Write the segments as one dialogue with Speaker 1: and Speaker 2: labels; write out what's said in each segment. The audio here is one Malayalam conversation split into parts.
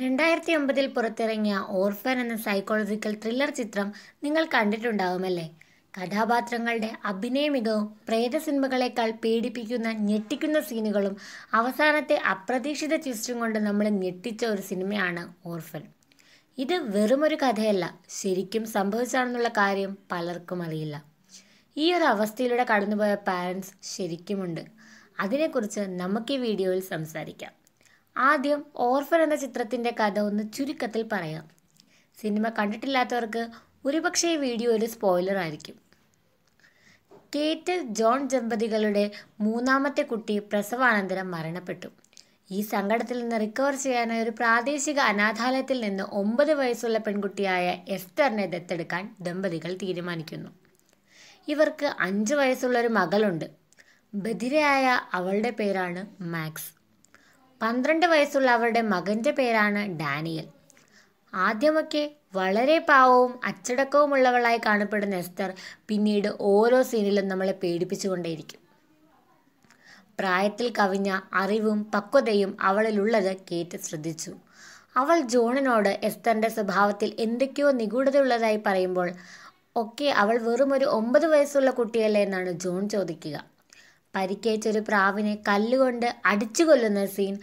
Speaker 1: രണ്ടായിരത്തി ഒമ്പതിൽ പുറത്തിറങ്ങിയ ഓർഫൻ എന്ന സൈക്കോളജിക്കൽ ത്രില്ലർ ചിത്രം നിങ്ങൾ കണ്ടിട്ടുണ്ടാകുമല്ലേ കഥാപാത്രങ്ങളുടെ അഭിനയ മികവും പ്രേത സിനിമകളെക്കാൾ പേടിപ്പിക്കുന്ന ഞെട്ടിക്കുന്ന സീനുകളും അവസാനത്തെ അപ്രതീക്ഷിത ട്വിസ്റ്റും കൊണ്ട് നമ്മളെ ഞെട്ടിച്ച ഒരു സിനിമയാണ് ഓർഫൻ ഇത് വെറുമൊരു കഥയല്ല ശരിക്കും സംഭവിച്ചാണെന്നുള്ള കാര്യം പലർക്കും അറിയില്ല ഈ ഒരു അവസ്ഥയിലൂടെ കടന്നുപോയ പാരൻസ് ശരിക്കുമുണ്ട് അതിനെക്കുറിച്ച് നമുക്ക് ഈ വീഡിയോയിൽ സംസാരിക്കാം ആദ്യം ഓർഫൻ എന്ന ചിത്രത്തിൻ്റെ കഥ ഒന്ന് ചുരുക്കത്തിൽ പറയാം സിനിമ കണ്ടിട്ടില്ലാത്തവർക്ക് ഒരുപക്ഷേ വീഡിയോ ഒരു സ്പോയിലർ ആയിരിക്കും കേറ്റ് ജോൺ ദമ്പതികളുടെ മൂന്നാമത്തെ കുട്ടി പ്രസവാനന്തരം മരണപ്പെട്ടു ഈ സങ്കടത്തിൽ നിന്ന് റിക്കവർ ചെയ്യാനായി ഒരു പ്രാദേശിക അനാഥാലയത്തിൽ നിന്ന് ഒമ്പത് വയസ്സുള്ള പെൺകുട്ടിയായ എസ്തറിനെ ദത്തെടുക്കാൻ ദമ്പതികൾ തീരുമാനിക്കുന്നു ഇവർക്ക് അഞ്ച് വയസ്സുള്ള ഒരു മകളുണ്ട് ബധിരയായ അവളുടെ പേരാണ് മാക്സ് പന്ത്രണ്ട് വയസ്സുള്ള അവരുടെ മകൻ്റെ പേരാണ് ഡാനിയൽ ആദ്യമൊക്കെ വളരെ പാവവും അച്ചടക്കവുമുള്ളവളായി കാണപ്പെടുന്ന എസ്തർ പിന്നീട് ഓരോ സീനിലും നമ്മളെ പേടിപ്പിച്ചുകൊണ്ടേയിരിക്കും പ്രായത്തിൽ കവിഞ്ഞ അറിവും പക്വതയും അവളിലുള്ളത് കേറ്റ് ശ്രദ്ധിച്ചു അവൾ ജോണിനോട് എസ്തറിൻ്റെ സ്വഭാവത്തിൽ എന്തൊക്കെയോ നിഗൂഢതയുള്ളതായി പറയുമ്പോൾ ഒക്കെ അവൾ വെറും ഒരു ഒമ്പത് വയസ്സുള്ള കുട്ടിയല്ലേ എന്നാണ് ജോൺ ചോദിക്കുക ഒരു പ്രാവിനെ കല്ലുകൊണ്ട് അടിച്ചു കൊല്ലുന്ന സീൻ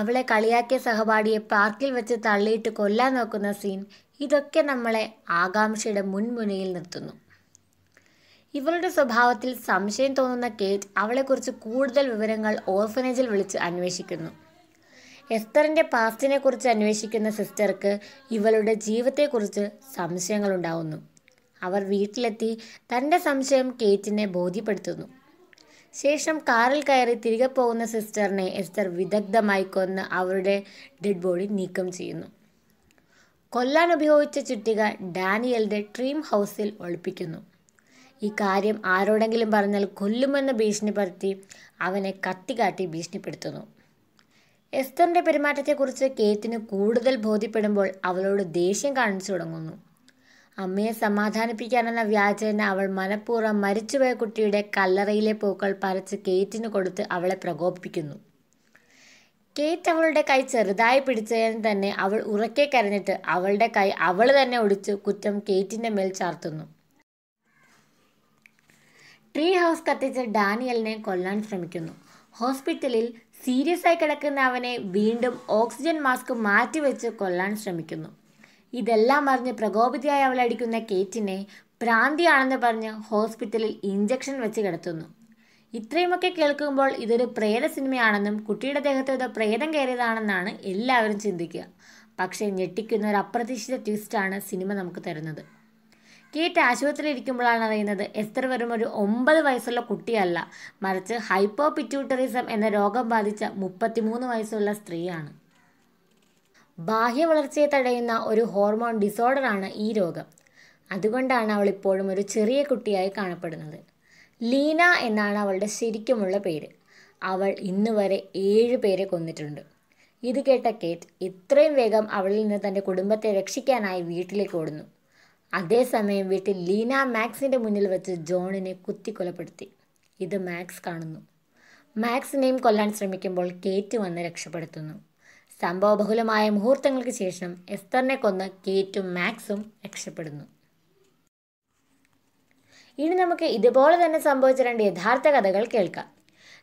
Speaker 1: അവളെ കളിയാക്കിയ സഹപാഠിയെ പാർക്കിൽ വെച്ച് തള്ളിയിട്ട് കൊല്ലാൻ നോക്കുന്ന സീൻ ഇതൊക്കെ നമ്മളെ ആകാംക്ഷയുടെ മുൻമുനയിൽ നിർത്തുന്നു ഇവളുടെ സ്വഭാവത്തിൽ സംശയം തോന്നുന്ന കേറ്റ് അവളെക്കുറിച്ച് കൂടുതൽ വിവരങ്ങൾ ഓർഫനേജിൽ വിളിച്ച് അന്വേഷിക്കുന്നു എസ്തറിൻ്റെ പാസ്റ്റിനെ കുറിച്ച് അന്വേഷിക്കുന്ന സിസ്റ്റർക്ക് ഇവളുടെ ജീവിതത്തെക്കുറിച്ച് സംശയങ്ങളുണ്ടാവുന്നു അവർ വീട്ടിലെത്തി തൻ്റെ സംശയം കേറ്റിനെ ബോധ്യപ്പെടുത്തുന്നു ശേഷം കാറിൽ കയറി തിരികെ പോകുന്ന സിസ്റ്ററിനെ എസ്തർ വിദഗ്ധമായി കൊന്ന് അവരുടെ ഡെഡ് ബോഡി നീക്കം ചെയ്യുന്നു കൊല്ലാൻ ഉപയോഗിച്ച ചുറ്റിക ഡാനിയലിൻ്റെ ഡ്രീം ഹൗസിൽ ഒളിപ്പിക്കുന്നു ഈ കാര്യം ആരോടെങ്കിലും പറഞ്ഞാൽ കൊല്ലുമെന്ന് ഭീഷണിപ്പെടുത്തി അവനെ കത്തി കാട്ടി ഭീഷണിപ്പെടുത്തുന്നു എസ്തറിൻ്റെ പെരുമാറ്റത്തെക്കുറിച്ച് കേത്തിന് കൂടുതൽ ബോധ്യപ്പെടുമ്പോൾ അവളോട് ദേഷ്യം കാണിച്ചു തുടങ്ങുന്നു അമ്മയെ സമാധാനിപ്പിക്കാനെന്ന വ്യാജേന അവൾ മനഃപൂർവ്വം മരിച്ചുപോയ കുട്ടിയുടെ കല്ലറയിലെ പൂക്കൾ പറിച്ച് കേറ്റിന് കൊടുത്ത് അവളെ പ്രകോപിപ്പിക്കുന്നു കേറ്റ് അവളുടെ കൈ ചെറുതായി പിടിച്ചതിന് തന്നെ അവൾ ഉറക്കെ കരഞ്ഞിട്ട് അവളുടെ കൈ അവൾ തന്നെ ഒടിച്ച് കുറ്റം കേറ്റിൻ്റെ മേൽ ചാർത്തുന്നു ട്രീ ഹൗസ് കത്തിച്ച് ഡാനിയലിനെ കൊല്ലാൻ ശ്രമിക്കുന്നു ഹോസ്പിറ്റലിൽ സീരിയസ് ആയി കിടക്കുന്ന അവനെ വീണ്ടും ഓക്സിജൻ മാസ്ക് മാറ്റിവെച്ച് കൊല്ലാൻ ശ്രമിക്കുന്നു ഇതെല്ലാം അറിഞ്ഞ് പ്രകോപിതയായി അവളടിക്കുന്ന കേറ്റിനെ ഭ്രാന്തിയാണെന്ന് പറഞ്ഞ് ഹോസ്പിറ്റലിൽ ഇഞ്ചക്ഷൻ വെച്ച് കിടത്തുന്നു ഇത്രയുമൊക്കെ കേൾക്കുമ്പോൾ ഇതൊരു പ്രേത സിനിമയാണെന്നും കുട്ടിയുടെ ദേഹത്ത് ഇത് പ്രേതം കയറിയതാണെന്നാണ് എല്ലാവരും ചിന്തിക്കുക പക്ഷേ ഞെട്ടിക്കുന്ന ഒരു അപ്രതീക്ഷിത ട്വിസ്റ്റാണ് സിനിമ നമുക്ക് തരുന്നത് കേറ്റ് ആശുപത്രിയിൽ ഇരിക്കുമ്പോഴാണ് അറിയുന്നത് എസ്തർ വെറും ഒരു ഒമ്പത് വയസ്സുള്ള കുട്ടിയല്ല മറിച്ച് ഹൈപ്പോ എന്ന രോഗം ബാധിച്ച മുപ്പത്തിമൂന്ന് വയസ്സുള്ള സ്ത്രീയാണ് ബാഹ്യ വളർച്ചയെ തടയുന്ന ഒരു ഹോർമോൺ ഡിസോർഡറാണ് ഈ രോഗം അതുകൊണ്ടാണ് അവൾ ഇപ്പോഴും ഒരു ചെറിയ കുട്ടിയായി കാണപ്പെടുന്നത് ലീന എന്നാണ് അവളുടെ ശരിക്കുമുള്ള പേര് അവൾ ഇന്ന് വരെ ഏഴ് പേരെ കൊന്നിട്ടുണ്ട് ഇത് കേട്ട കേറ്റ് ഇത്രയും വേഗം അവളിൽ നിന്ന് തൻ്റെ കുടുംബത്തെ രക്ഷിക്കാനായി വീട്ടിലേക്ക് ഓടുന്നു അതേസമയം വീട്ടിൽ ലീന മാക്സിൻ്റെ മുന്നിൽ വെച്ച് ജോണിനെ കുത്തിക്കൊലപ്പെടുത്തി ഇത് മാക്സ് കാണുന്നു മാക്സിനെയും കൊല്ലാൻ ശ്രമിക്കുമ്പോൾ കേറ്റ് വന്ന് രക്ഷപ്പെടുത്തുന്നു സംഭവബഹുലമായ മുഹൂർത്തങ്ങൾക്ക് ശേഷം എസ്തറിനെ കൊന്ന് കേറ്റും മാക്സും രക്ഷപ്പെടുന്നു ഇനി നമുക്ക് ഇതുപോലെ തന്നെ സംഭവിച്ച രണ്ട് യഥാർത്ഥ കഥകൾ കേൾക്കാം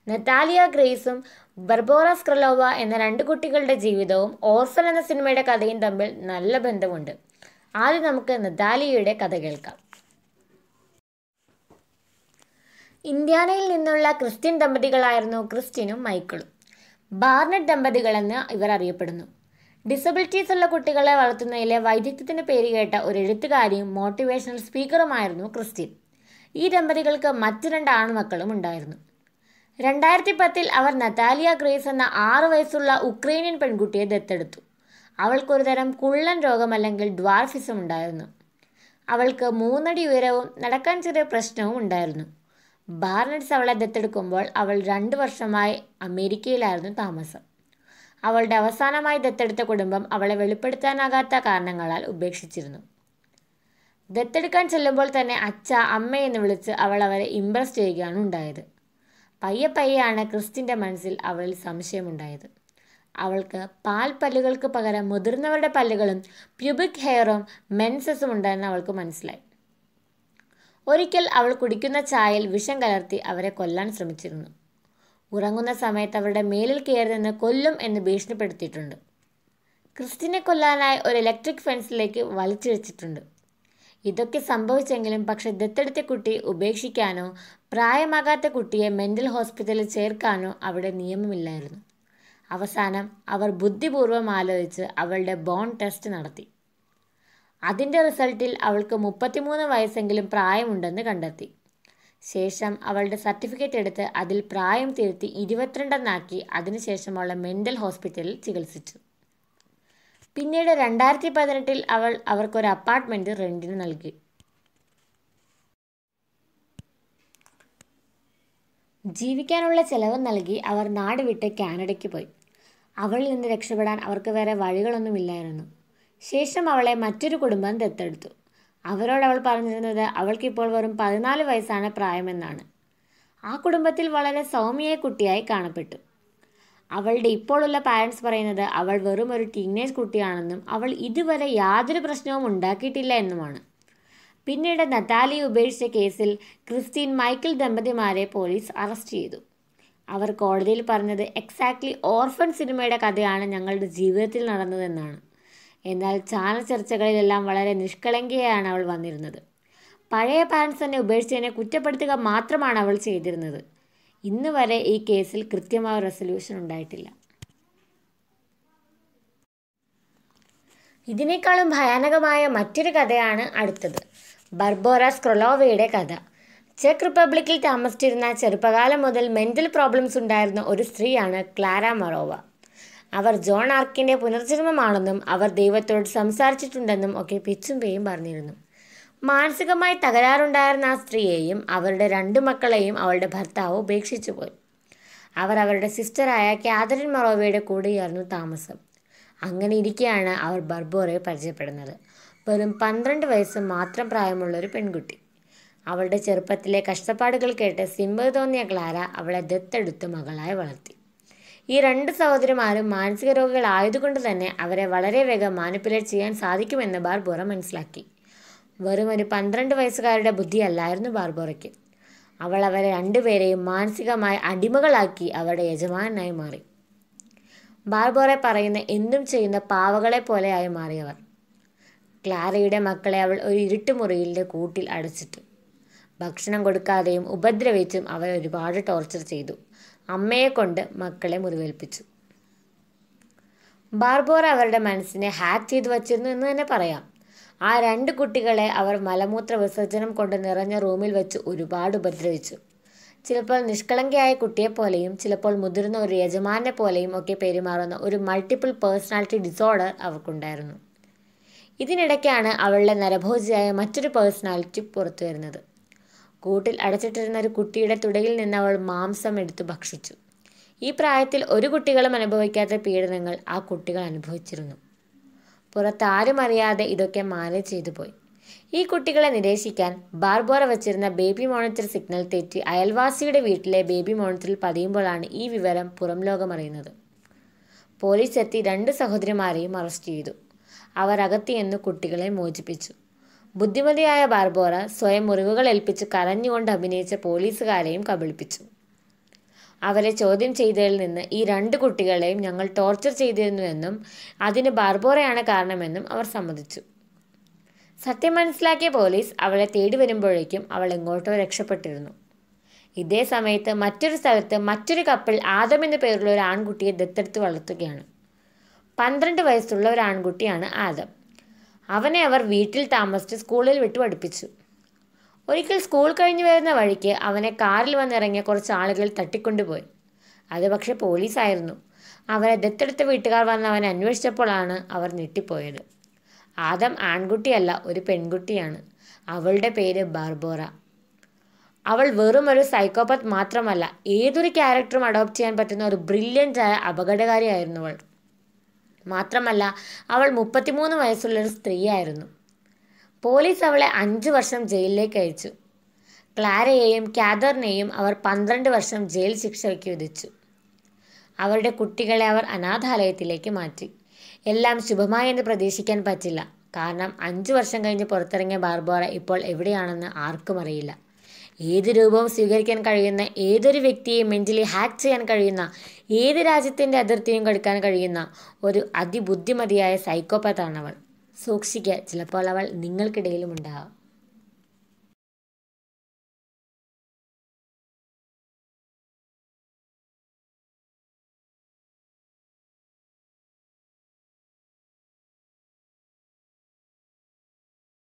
Speaker 1: നത്താലിയ ഗ്രേസും ബർബോറ സ്ക്രലോവ എന്ന രണ്ട് കുട്ടികളുടെ ജീവിതവും ഓർസൽ എന്ന സിനിമയുടെ കഥയും തമ്മിൽ നല്ല ബന്ധമുണ്ട് ആദ്യം നമുക്ക് നതാലിയയുടെ കഥ കേൾക്കാം ഇന്ത്യാനയിൽ നിന്നുള്ള ക്രിസ്ത്യൻ ദമ്പതികളായിരുന്നു ക്രിസ്റ്റിനും മൈക്കിളും ബാർണറ്റ് ദമ്പതികളെന്ന് ഇവർ അറിയപ്പെടുന്നു ഡിസബിലിറ്റീസ് ഉള്ള കുട്ടികളെ വളർത്തുന്നതിലെ വൈദഗ്ധ്യത്തിന് കേട്ട ഒരു എഴുത്തുകാരിയും മോട്ടിവേഷണൽ സ്പീക്കറുമായിരുന്നു ക്രിസ്റ്റിൻ ഈ ദമ്പതികൾക്ക് മറ്റു രണ്ട് ആൺമക്കളും ഉണ്ടായിരുന്നു രണ്ടായിരത്തി പത്തിൽ അവർ നതാലിയ ഗ്രേസ് എന്ന ആറു വയസ്സുള്ള ഉക്രൈനിയൻ പെൺകുട്ടിയെ ദത്തെടുത്തു അവൾക്കൊരുതരം കുള്ളൻ രോഗമല്ലെങ്കിൽ ഡ്വാർഫിസം ഉണ്ടായിരുന്നു അവൾക്ക് മൂന്നടി ഉയരവും നടക്കാൻ ചെറിയ പ്രശ്നവും ഉണ്ടായിരുന്നു ബാർണഡ്സ് അവളെ ദത്തെടുക്കുമ്പോൾ അവൾ രണ്ട് വർഷമായി അമേരിക്കയിലായിരുന്നു താമസം അവളുടെ അവസാനമായി ദത്തെടുത്ത കുടുംബം അവളെ വെളിപ്പെടുത്താനാകാത്ത കാരണങ്ങളാൽ ഉപേക്ഷിച്ചിരുന്നു ദത്തെടുക്കാൻ ചെല്ലുമ്പോൾ തന്നെ അച്ഛ അമ്മ എന്ന് വിളിച്ച് അവൾ അവരെ ഇമ്പ്രസ് ചെയ്യുകയാണ് ഉണ്ടായത് പയ്യെ പയ്യാണ് ക്രിസ്റ്റിൻ്റെ മനസ്സിൽ അവളിൽ സംശയമുണ്ടായത് അവൾക്ക് പാൽ പല്ലുകൾക്ക് പകരം മുതിർന്നവരുടെ പല്ലുകളും പ്യൂബിക് ഹെയറും മെൻസസും ഉണ്ടായെന്ന് അവൾക്ക് മനസ്സിലായി ഒരിക്കൽ അവൾ കുടിക്കുന്ന ചായയിൽ വിഷം കലർത്തി അവരെ കൊല്ലാൻ ശ്രമിച്ചിരുന്നു ഉറങ്ങുന്ന സമയത്ത് അവരുടെ മേലിൽ കയറി നിന്ന് കൊല്ലും എന്ന് ഭീഷണിപ്പെടുത്തിയിട്ടുണ്ട് ക്രിസ്റ്റിനെ കൊല്ലാനായി ഒരു ഇലക്ട്രിക് ഫെൻസിലേക്ക് വലിച്ചു വെച്ചിട്ടുണ്ട് ഇതൊക്കെ സംഭവിച്ചെങ്കിലും പക്ഷെ ദത്തെടുത്ത കുട്ടിയെ ഉപേക്ഷിക്കാനോ പ്രായമാകാത്ത കുട്ടിയെ മെൻ്റൽ ഹോസ്പിറ്റലിൽ ചേർക്കാനോ അവിടെ നിയമമില്ലായിരുന്നു അവസാനം അവർ ബുദ്ധിപൂർവ്വം ആലോചിച്ച് അവളുടെ ബോൺ ടെസ്റ്റ് നടത്തി അതിൻ്റെ റിസൾട്ടിൽ അവൾക്ക് മുപ്പത്തിമൂന്ന് വയസ്സെങ്കിലും പ്രായമുണ്ടെന്ന് കണ്ടെത്തി ശേഷം അവളുടെ സർട്ടിഫിക്കറ്റ് എടുത്ത് അതിൽ പ്രായം തിരുത്തി ഇരുപത്തിരണ്ടെന്നാക്കി അതിനുശേഷം അവളെ മെൻ്റൽ ഹോസ്പിറ്റലിൽ ചികിത്സിച്ചു പിന്നീട് രണ്ടായിരത്തി പതിനെട്ടിൽ അവൾ അവർക്കൊരു അപ്പാർട്ട്മെൻറ്റ് റെൻറ്റിന് നൽകി ജീവിക്കാനുള്ള ചെലവ് നൽകി അവർ നാട് വിട്ട് കാനഡയ്ക്ക് പോയി അവളിൽ നിന്ന് രക്ഷപ്പെടാൻ അവർക്ക് വേറെ വഴികളൊന്നുമില്ലായിരുന്നു ശേഷം അവളെ മറ്റൊരു കുടുംബം ദത്തെടുത്തു അവരോട് അവൾ പറഞ്ഞിരുന്നത് അവൾക്കിപ്പോൾ വെറും പതിനാല് വയസ്സാണ് പ്രായമെന്നാണ് ആ കുടുംബത്തിൽ വളരെ സൗമ്യയെ കുട്ടിയായി കാണപ്പെട്ടു അവളുടെ ഇപ്പോഴുള്ള പാരൻസ് പറയുന്നത് അവൾ വെറും ഒരു ടീനേജ് കുട്ടിയാണെന്നും അവൾ ഇതുവരെ യാതൊരു പ്രശ്നവും ഉണ്ടാക്കിയിട്ടില്ല എന്നുമാണ് പിന്നീട് നതാലി ഉപേക്ഷിച്ച കേസിൽ ക്രിസ്റ്റീൻ മൈക്കിൾ ദമ്പതിമാരെ പോലീസ് അറസ്റ്റ് ചെയ്തു അവർ കോടതിയിൽ പറഞ്ഞത് എക്സാക്ട്ലി ഓർഫൻ സിനിമയുടെ കഥയാണ് ഞങ്ങളുടെ ജീവിതത്തിൽ നടന്നതെന്നാണ് എന്നാൽ ചാനൽ ചർച്ചകളിലെല്ലാം വളരെ നിഷ്കളങ്കയാണ് അവൾ വന്നിരുന്നത് പഴയ പാരൻസ് തന്നെ ഉപേക്ഷിച്ചതിനെ കുറ്റപ്പെടുത്തുക മാത്രമാണ് അവൾ ചെയ്തിരുന്നത് ഇന്ന് വരെ ഈ കേസിൽ കൃത്യമായ റെസൊല്യൂഷൻ ഉണ്ടായിട്ടില്ല ഇതിനേക്കാളും ഭയാനകമായ മറ്റൊരു കഥയാണ് അടുത്തത് ബർബോറ സ്ക്രൊലോവയുടെ കഥ ചെക്ക് റിപ്പബ്ലിക്കിൽ താമസിച്ചിരുന്ന ചെറുപ്പകാലം മുതൽ മെൻ്റൽ പ്രോബ്ലംസ് ഉണ്ടായിരുന്ന ഒരു സ്ത്രീയാണ് ക്ലാര മറോവ അവർ ജോൺ ആർക്കിൻ്റെ പുനർജന്മമാണെന്നും അവർ ദൈവത്തോട് സംസാരിച്ചിട്ടുണ്ടെന്നും ഒക്കെ പിച്ചും പേയും പറഞ്ഞിരുന്നു മാനസികമായി തകരാറുണ്ടായിരുന്ന ആ സ്ത്രീയെയും അവരുടെ രണ്ട് മക്കളെയും അവളുടെ ഭർത്താവ് ഉപേക്ഷിച്ചു പോയി അവർ അവരുടെ സിസ്റ്ററായ കാതറിൻ മറോവയുടെ കൂടെയായിരുന്നു താമസം അങ്ങനെ ഇരിക്കെയാണ് അവർ ബർബോറെ പരിചയപ്പെടുന്നത് വെറും പന്ത്രണ്ട് വയസ്സ് മാത്രം പ്രായമുള്ള ഒരു പെൺകുട്ടി അവളുടെ ചെറുപ്പത്തിലെ കഷ്ടപ്പാടുകൾ കേട്ട് സിമ്പത് തോന്നിയ ക്ലാര അവളെ ദത്തെടുത്ത് മകളായി വളർത്തി ഈ രണ്ട് സഹോദരിമാരും മാനസിക രോഗികളായതുകൊണ്ട് തന്നെ അവരെ വളരെ വേഗം മാനിപ്പുലേറ്റ് ചെയ്യാൻ സാധിക്കുമെന്ന് ബാർബോറ മനസ്സിലാക്കി വെറും ഒരു പന്ത്രണ്ട് വയസ്സുകാരുടെ ബുദ്ധിയല്ലായിരുന്നു ബാർബോറയ്ക്ക് അവൾ അവരെ രണ്ടുപേരെയും മാനസികമായി അടിമകളാക്കി അവരുടെ യജമാനായി മാറി ബാർബോറെ പറയുന്ന എന്തും ചെയ്യുന്ന പാവകളെ പോലെയായി മാറിയവർ ക്ലാരയുടെ മക്കളെ അവൾ ഒരു ഇരുട്ടുമുറിയിലെ കൂട്ടിൽ അടച്ചിട്ടു ഭക്ഷണം കൊടുക്കാതെയും ഉപദ്രവിച്ചും അവർ ഒരുപാട് ടോർച്ചർ ചെയ്തു അമ്മയെ കൊണ്ട് മക്കളെ മുറിവേൽപ്പിച്ചു ബാർബോർ അവരുടെ മനസ്സിനെ ഹാക്ക് ചെയ്തു വച്ചിരുന്നു എന്ന് തന്നെ പറയാം ആ രണ്ട് കുട്ടികളെ അവർ മലമൂത്ര വിസർജനം കൊണ്ട് നിറഞ്ഞ റൂമിൽ വെച്ച് ഒരുപാട് ഉപദ്രവിച്ചു ചിലപ്പോൾ നിഷ്കളങ്കയായ കുട്ടിയെ പോലെയും ചിലപ്പോൾ മുതിർന്ന ഒരു യജമാനെ പോലെയും ഒക്കെ പെരുമാറുന്ന ഒരു മൾട്ടിപ്പിൾ പേഴ്സണാലിറ്റി ഡിസോർഡർ അവർക്കുണ്ടായിരുന്നു ഇതിനിടയ്ക്കാണ് അവളുടെ നരഭോജിയായ മറ്റൊരു പേഴ്സണാലിറ്റി പുറത്തു വരുന്നത് കൂട്ടിൽ അടച്ചിട്ടിരുന്ന ഒരു കുട്ടിയുടെ തുടയിൽ നിന്ന് അവൾ മാംസം എടുത്തു ഭക്ഷിച്ചു ഈ പ്രായത്തിൽ ഒരു കുട്ടികളും അനുഭവിക്കാത്ത പീഡനങ്ങൾ ആ കുട്ടികൾ അനുഭവിച്ചിരുന്നു പുറത്താരും അറിയാതെ ഇതൊക്കെ മാനേജ് ചെയ്തു പോയി ഈ കുട്ടികളെ നിരീക്ഷിക്കാൻ ബാർബോറ വച്ചിരുന്ന ബേബി മോണിറ്റർ സിഗ്നൽ തെറ്റി അയൽവാസിയുടെ വീട്ടിലെ ബേബി മോണിറ്ററിൽ പതിയുമ്പോഴാണ് ഈ വിവരം പുറം ലോകമറിയുന്നത് പോലീസ് എത്തി രണ്ട് സഹോദരിമാരെയും അറസ്റ്റ് ചെയ്തു അവർ അകത്തിയെന്ന് കുട്ടികളെ മോചിപ്പിച്ചു ബുദ്ധിമതിയായ ബാർബോറ സ്വയം മുറിവുകൾ ഏൽപ്പിച്ച് കരഞ്ഞുകൊണ്ട് അഭിനയിച്ച പോലീസുകാരെയും കബളിപ്പിച്ചു അവരെ ചോദ്യം ചെയ്തതിൽ നിന്ന് ഈ രണ്ട് കുട്ടികളെയും ഞങ്ങൾ ടോർച്ചർ ചെയ്തിരുന്നുവെന്നും അതിന് ബാർബോറയാണ് കാരണമെന്നും അവർ സമ്മതിച്ചു സത്യം മനസ്സിലാക്കിയ പോലീസ് അവളെ തേടി വരുമ്പോഴേക്കും അവൾ എങ്ങോട്ടോ രക്ഷപ്പെട്ടിരുന്നു ഇതേ സമയത്ത് മറ്റൊരു സ്ഥലത്ത് മറ്റൊരു കപ്പിൾ ആദം എന്ന പേരുള്ള ഒരു ആൺകുട്ടിയെ ദത്തെടുത്ത് വളർത്തുകയാണ് പന്ത്രണ്ട് വയസ്സുള്ള ഒരു ആൺകുട്ടിയാണ് ആദം അവനെ അവർ വീട്ടിൽ താമസിച്ച് സ്കൂളിൽ വിട്ടു പഠിപ്പിച്ചു ഒരിക്കൽ സ്കൂൾ കഴിഞ്ഞു വരുന്ന വഴിക്ക് അവനെ കാറിൽ വന്നിറങ്ങിയ കുറച്ച് ആളുകൾ തട്ടിക്കൊണ്ടുപോയി അത് പക്ഷേ പോലീസായിരുന്നു അവരെ ദത്തെടുത്ത വീട്ടുകാർ വന്ന് അവനെ അന്വേഷിച്ചപ്പോഴാണ് അവർ ഞെട്ടിപ്പോയത് ആദം ആൺകുട്ടിയല്ല ഒരു പെൺകുട്ടിയാണ് അവളുടെ പേര് ബാർബോറ അവൾ വെറും ഒരു സൈക്കോപ്പത്ത് മാത്രമല്ല ഏതൊരു ക്യാരക്ടറും അഡോപ്റ്റ് ചെയ്യാൻ പറ്റുന്ന ഒരു ബ്രില്യൻ്റായ അപകടകാരിയായിരുന്നു അവൾ മാത്രമല്ല അവൾ മുപ്പത്തിമൂന്ന് വയസ്സുള്ളൊരു സ്ത്രീയായിരുന്നു പോലീസ് അവളെ അഞ്ച് വർഷം ജയിലിലേക്ക് അയച്ചു ക്ലാരയെയും ക്യാദറിനെയും അവർ പന്ത്രണ്ട് വർഷം ജയിൽ ശിക്ഷയ്ക്ക് വിധിച്ചു അവരുടെ കുട്ടികളെ അവർ അനാഥാലയത്തിലേക്ക് മാറ്റി എല്ലാം ശുഭമായി എന്ന് പ്രതീക്ഷിക്കാൻ പറ്റില്ല കാരണം അഞ്ച് വർഷം കഴിഞ്ഞ് പുറത്തിറങ്ങിയ ബാർബോറ ഇപ്പോൾ എവിടെയാണെന്ന് ആർക്കും അറിയില്ല ഏത് രൂപവും സ്വീകരിക്കാൻ കഴിയുന്ന ഏതൊരു വ്യക്തിയെ മെൻ്റലി ഹാക്ക് ചെയ്യാൻ കഴിയുന്ന ഏത് രാജ്യത്തിൻ്റെ അതിർത്തിയും കടക്കാൻ കഴിയുന്ന ഒരു അതിബുദ്ധിമതിയായ സൈക്കോപാത്താണ് അവൾ സൂക്ഷിക്കുക ചിലപ്പോൾ അവൾ നിങ്ങൾക്കിടയിലും ഉണ്ടാകാം